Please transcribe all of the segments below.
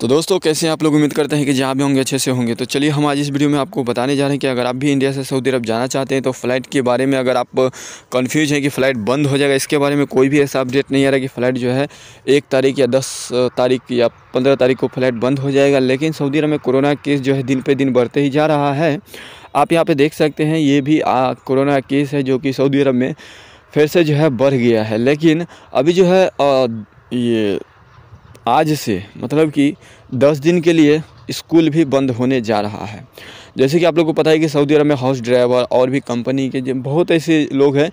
तो दोस्तों कैसे आप लोग उम्मीद करते हैं कि जहाँ भी होंगे अच्छे से होंगे तो चलिए हम आज इस वीडियो में आपको बताने जा रहे हैं कि अगर आप भी इंडिया से सऊदी अरब जाना चाहते हैं तो फ़्लाइट के बारे में अगर आप कंफ्यूज हैं कि फ़्लाइट बंद हो जाएगा इसके बारे में कोई भी ऐसा अपडेट नहीं आ रहा कि फ़्लाइट जो है एक तारीख या दस तारीख या पंद्रह तारीख को फ़्लाइट बंद हो जाएगा लेकिन सऊदी अरब में कोरोना केस जो है दिन पर दिन बढ़ते ही जा रहा है आप यहाँ पर देख सकते हैं ये भी कोरोना केस है जो कि सऊदी अरब में फिर से जो है बढ़ गया है लेकिन अभी जो है ये आज से मतलब कि दस दिन के लिए स्कूल भी बंद होने जा रहा है जैसे कि आप लोग को पता है कि सऊदी अरब में हाउस ड्राइवर और भी कंपनी के बहुत ऐसे लोग हैं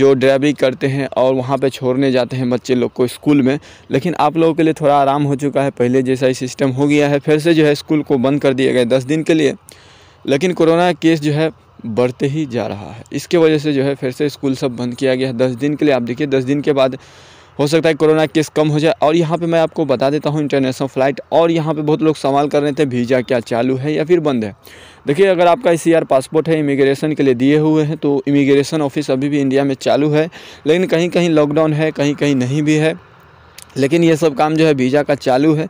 जो ड्राइविंग करते हैं और वहाँ पे छोड़ने जाते हैं बच्चे लोग को स्कूल में लेकिन आप लोगों के लिए थोड़ा आराम हो चुका है पहले जैसा ही सिस्टम हो गया है फिर से जो है स्कूल को बंद कर दिया गया दस दिन के लिए लेकिन कोरोना केस जो है बढ़ते ही जा रहा है इसके वजह से जो है फिर से स्कूल सब बंद किया गया है दस दिन के लिए आप देखिए दस दिन के बाद हो सकता है कोरोना केस कम हो जाए और यहाँ पे मैं आपको बता देता हूँ इंटरनेशनल फ़्लाइट और यहाँ पे बहुत लोग सवाल कर रहे थे वीज़ा क्या चालू है या फिर बंद है देखिए अगर आपका सी e पासपोर्ट है इमिग्रेशन के लिए दिए हुए हैं तो इमिग्रेशन ऑफिस अभी भी इंडिया में चालू है लेकिन कहीं कहीं लॉकडाउन है कहीं कहीं नहीं भी है लेकिन ये सब काम जो है वीज़ा का चालू है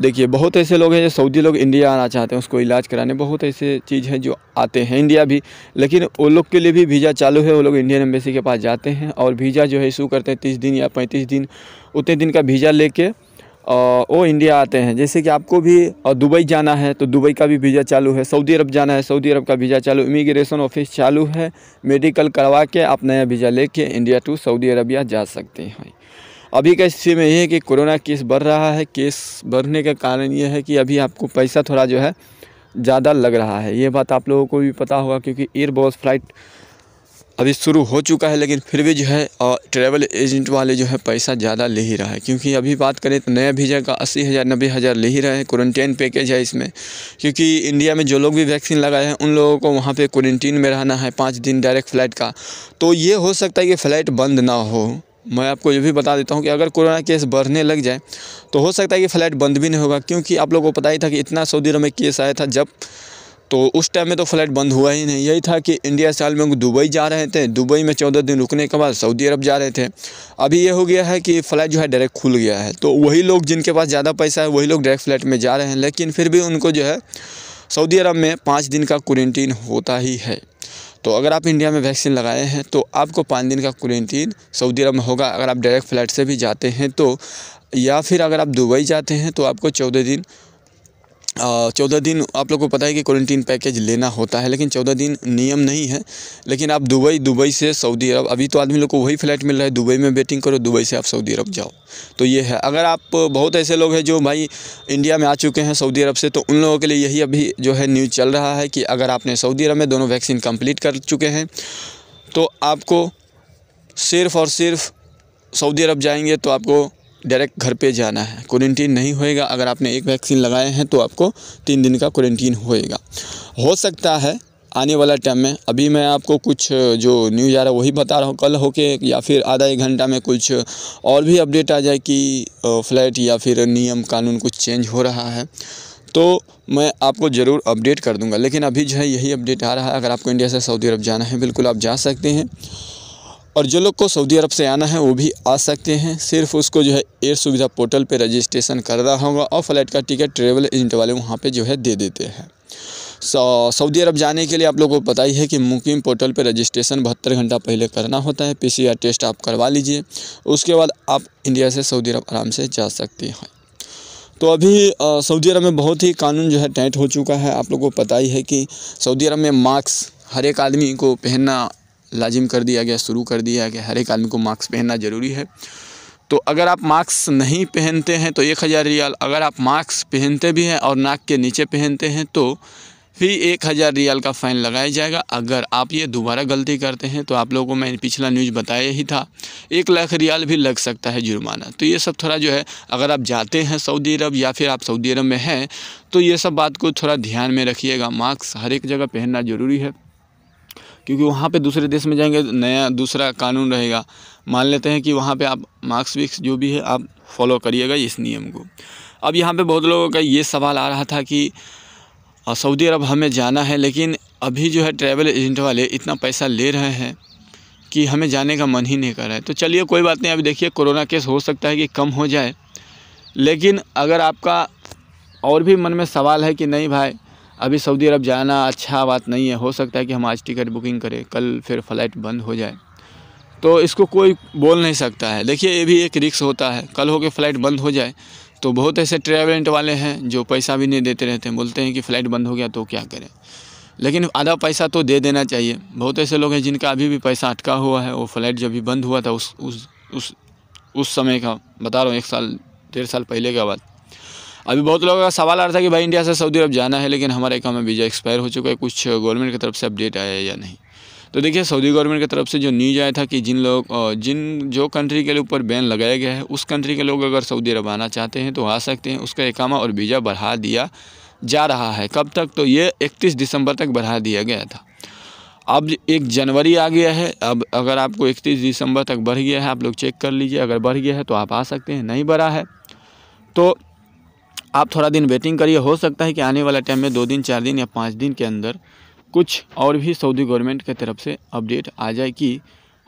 देखिए बहुत ऐसे लोग हैं जो सऊदी लोग इंडिया आना चाहते हैं उसको इलाज कराने बहुत ऐसे चीज़ है जो आते हैं इंडिया भी लेकिन वो लोग के लिए भी वीज़ा चालू है वो लोग इंडियन एम्बेसी के पास जाते हैं और वीज़ा जो है इशू करते हैं तीस दिन या पैंतीस दिन उतने दिन का वीज़ा लेके वो इंडिया आते हैं जैसे कि आपको भी दुबई जाना है तो दुबई का भी वीज़ा चालू है सऊदी अरब जाना है सऊदी अरब का वीज़ा चालू इमिग्रेशन ऑफिस चालू है मेडिकल करवा के आप नया वीज़ा लेके इंडिया टू सऊदी अरबिया जा सकते हैं अभी का स्थिति में ये है कि कोरोना केस बढ़ रहा है केस बढ़ने का कारण ये है कि अभी आपको पैसा थोड़ा जो है ज़्यादा लग रहा है ये बात आप लोगों को भी पता होगा क्योंकि एयरबॉस फ्लाइट अभी शुरू हो चुका है लेकिन फिर भी जो है ट्रेवल ट्रैवल एजेंट वाले जो है पैसा ज़्यादा ले ही रहा है क्योंकि अभी बात करें तो नया वीज़ा का अस्सी हज़ार नब्बे हज़ार ले ही रहे हैं क्वारंटाइन पैकेज है इसमें क्योंकि इंडिया में जो लोग भी वैक्सीन लगाए हैं उन लोगों को वहाँ पे क्वारंटीन में रहना है पाँच दिन डायरेक्ट फ्लाइट का तो ये हो सकता है कि फ़्लाइट बंद ना हो मैं आपको ये भी बता देता हूँ कि अगर कोरोना केस बढ़ने लग जाए तो हो सकता है कि फ़्लाइट बंद भी नहीं होगा क्योंकि आप लोगों को पता ही था कि इतना सऊदी अरब में केस आया था जब तो उस टाइम में तो फ़्लाइट बंद हुआ ही नहीं यही था कि इंडिया साल में दुबई जा रहे थे दुबई में चौदह दिन रुकने के बाद सऊदी अरब जा रहे थे अभी ये हो गया है कि फ़्लाइट जो है डायरेक्ट खुल गया है तो वही लोग जिनके पास ज़्यादा पैसा है वही लोग डायरेक्ट फ्लाइट में जा रहे हैं लेकिन फिर भी उनको जो है सऊदी अरब में पाँच दिन का क्वारंटीन होता ही है तो अगर आप इंडिया में वैक्सीन लगाए हैं तो आपको पाँच दिन का क्वारंटीन सऊदी अरब में होगा अगर आप डायरेक्ट फ्लाइट से भी जाते हैं तो या फिर अगर आप दुबई जाते हैं तो आपको चौदह दिन चौदह दिन आप लोग को पता है कि क्वारंटीन पैकेज लेना होता है लेकिन चौदह दिन नियम नहीं है लेकिन आप दुबई दुबई से सऊदी अरब अभी तो आदमी लोग को वही फ़्लाइट मिल रहा है दुबई में बेटिंग करो दुबई से आप सऊदी अरब जाओ तो ये है अगर आप बहुत ऐसे लोग हैं जो भाई इंडिया में आ चुके हैं सऊदी अरब से तो उन लोगों के लिए यही अभी जो है न्यूज़ चल रहा है कि अगर आपने सऊदी अरब में दोनों वैक्सीन कम्प्लीट कर चुके हैं तो आपको सिर्फ़ और सिर्फ सऊदी अरब जाएंगे तो आपको डायरेक्ट घर पे जाना है क्वारंटीन नहीं होएगा अगर आपने एक वैक्सीन लगाए हैं तो आपको तीन दिन का क्वारंटीन होएगा हो सकता है आने वाला टाइम में अभी मैं आपको कुछ जो न्यूज़ आ रहा है वही बता रहा हूँ कल होके या फिर आधा एक घंटा में कुछ और भी अपडेट आ जाए कि फ्लैट या फिर नियम कानून कुछ चेंज हो रहा है तो मैं आपको ज़रूर अपडेट कर दूंगा लेकिन अभी जो है यही अपडेट आ रहा है अगर आपको इंडिया से सऊदी अरब जाना है बिल्कुल आप जा सकते हैं और जो लोग को सऊदी अरब से आना है वो भी आ सकते हैं सिर्फ उसको जो है एयर सुविधा पोर्टल पे रजिस्ट्रेशन करना होगा और फ्लाइट का टिकट ट्रेवल एजेंट वाले वहाँ पे जो है दे देते हैं सऊदी अरब जाने के लिए आप लोगों को पता ही है कि मुकीम पोर्टल पर रजिस्ट्रेशन बहत्तर घंटा पहले करना होता है पी टेस्ट आप करवा लीजिए उसके बाद आप इंडिया से सऊदी अरब आराम से जा सकते हैं तो अभी सऊदी अरब में बहुत ही कानून जो है टाइट हो चुका है आप लोग को पता ही है कि सऊदी अरब में मास्क हर एक आदमी को पहनना लाजिम कर दिया गया शुरू कर दिया गया हर एक आदमी को मास्क पहनना ज़रूरी है तो अगर आप मास्क नहीं पहनते हैं तो एक हज़ार रियाल अगर आप मास्क पहनते भी हैं और नाक के नीचे पहनते हैं तो फिर एक हज़ार रियाल का फ़ाइन लगाया जाएगा अगर आप ये दोबारा गलती करते हैं तो आप लोगों को मैंने पिछला न्यूज़ बताया ही था एक लाख रियाल भी लग सकता है जुर्माना तो ये सब थोड़ा जो है अगर आप जाते हैं सऊदी अरब या फिर आप सऊदी अरब में हैं तो ये सब बात को थोड़ा ध्यान में रखिएगा मास्क हर एक जगह पहनना ज़रूरी है क्योंकि वहाँ पे दूसरे देश में जाएंगे नया दूसरा कानून रहेगा मान लेते हैं कि वहाँ पे आप मार्क्स विक्स जो भी है आप फॉलो करिएगा इस नियम को अब यहाँ पे बहुत लोगों का ये सवाल आ रहा था कि सऊदी अरब हमें जाना है लेकिन अभी जो है ट्रैवल एजेंट वाले इतना पैसा ले रहे हैं कि हमें जाने का मन ही नहीं कर रहा है तो चलिए कोई बात नहीं अभी देखिए कोरोना केस हो सकता है कि कम हो जाए लेकिन अगर आपका और भी मन में सवाल है कि नहीं भाई अभी सऊदी अरब जाना अच्छा बात नहीं है हो सकता है कि हम आज टिकट बुकिंग करें कल फिर फ़्लाइट बंद हो जाए तो इसको कोई बोल नहीं सकता है देखिए ये भी एक रिक्स होता है कल हो के फ़्लाइट बंद हो जाए तो बहुत ऐसे ट्रेवलेंट वाले हैं जो पैसा भी नहीं देते रहते हैं बोलते हैं कि फ़्लाइट बंद हो गया तो क्या करें लेकिन आधा पैसा तो दे देना चाहिए बहुत ऐसे लोग हैं जिनका अभी भी पैसा अटका हुआ है वो फ़्लाइट जब भी बंद हुआ था उस उस उस उस समय का बता रहा हूँ एक साल डेढ़ साल पहले का बात अभी बहुत लोगों का सवाल आ रहा था कि भाई इंडिया से सऊदी अरब जाना है लेकिन हमारे काम में वीज़ा एक्सपायर हो चुका है कुछ गवर्नमेंट की तरफ से अपडेट आया है या नहीं तो देखिए सऊदी गवर्नमेंट की तरफ से जो न्यूज आया था कि जिन लोग जिन जो कंट्री के ऊपर बैन लगाया गया है उस कंट्री के लोग अगर सऊदी अरब आना चाहते हैं तो आ सकते हैं उसका एकामा और वीज़ा बढ़ा दिया जा रहा है कब तक तो ये 31 दिसंबर तक बढ़ा दिया गया था अब एक जनवरी आ गया है अब अगर आपको 31 दिसंबर तक बढ़ गया है आप लोग चेक कर लीजिए अगर बढ़ गया है तो आप आ सकते हैं नहीं बढ़ा है तो आप थोड़ा दिन वेटिंग करिए हो सकता है कि आने वाला टाइम में दो दिन चार दिन या पाँच दिन के अंदर कुछ और भी सऊदी गवर्नमेंट की तरफ से अपडेट आ जाए कि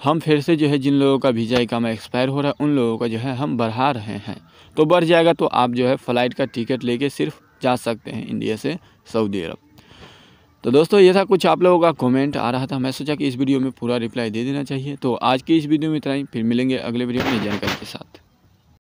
हम फिर से जो है जिन लोगों का वीज़ा इकामा एक्सपायर हो रहा है उन लोगों का जो है हम बढ़ा रहे हैं तो बढ़ जाएगा तो आप जो है फ़्लाइट का टिकट लेके सिर्फ जा सकते हैं इंडिया से सऊदी अरब तो दोस्तों ये था कुछ आप लोगों का कमेंट आ रहा था मैं सोचा कि इस वीडियो में पूरा रिप्लाई दे देना चाहिए तो आज की इस वीडियो में इतना ही फिर मिलेंगे अगले वीडियो में जानकारी के साथ